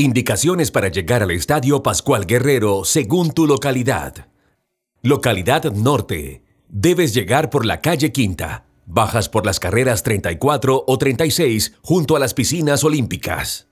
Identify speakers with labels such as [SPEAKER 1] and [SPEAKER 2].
[SPEAKER 1] Indicaciones para llegar al Estadio Pascual Guerrero según tu localidad. Localidad Norte. Debes llegar por la calle Quinta. Bajas por las carreras 34 o 36 junto a las piscinas olímpicas.